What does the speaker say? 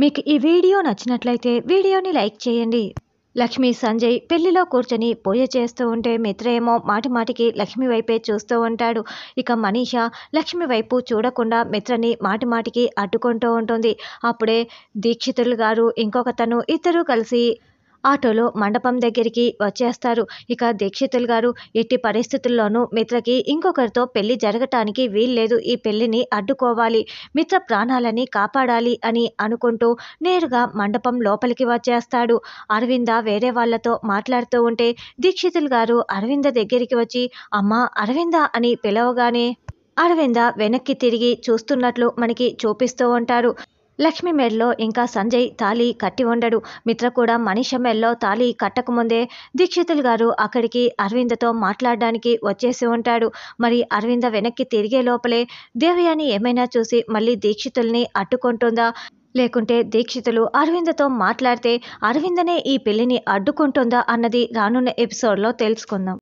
మీకు ఈ వీడియో నచ్చినట్లయితే వీడియోని లైక్ చేయండి లక్ష్మి సంజయ్ పెళ్లిలో కూర్చొని పూజ చేస్తూ ఉంటే మిత్ర ఏమో మాటి మాటికి లక్ష్మి వైపే చూస్తూ ఉంటాడు ఇక మనీష లక్ష్మి వైపు చూడకుండా మిత్రని మాటి మాటికి అడ్డుకుంటూ ఉంటుంది అప్పుడే దీక్షితులు గారు ఇంకొక తను ఇద్దరు కలిసి ఆటోలో మండపం దగ్గరికి వచ్చేస్తారు ఇక దీక్షితులు గారు ఎట్టి పరిస్థితుల్లోనూ మిత్రకి ఇంకొకరితో పెళ్లి జరగటానికి వీల్లేదు ఈ పెళ్లిని అడ్డుకోవాలి మిత్ర ప్రాణాలని కాపాడాలి అని అనుకుంటూ నేరుగా మండపం లోపలికి వచ్చేస్తాడు అరవింద వేరే వాళ్లతో మాట్లాడుతూ ఉంటే దీక్షితులు గారు అరవింద దగ్గరికి వచ్చి అమ్మ అరవింద అని పిలవగానే అరవింద వెనక్కి తిరిగి చూస్తున్నట్లు మనకి చూపిస్తూ ఉంటారు లక్ష్మి మెడలో ఇంకా సంజయ్ తాళి కట్టి ఉండడు మిత్ర కూడా మనిష మెడలో తాళి కట్టకముందే దీక్షితులు గారు అక్కడికి అరవింద్తో మాట్లాడడానికి వచ్చేసి ఉంటాడు మరి అరవింద వెనక్కి తిరిగే లోపలే దేవయాని ఏమైనా చూసి మళ్ళీ దీక్షితుల్ని అడ్డుకుంటుందా లేకుంటే దీక్షితులు అరవిందతో మాట్లాడితే అరవిందనే ఈ పెళ్లిని అడ్డుకుంటుందా అన్నది రానున్న ఎపిసోడ్లో తెలుసుకుందాం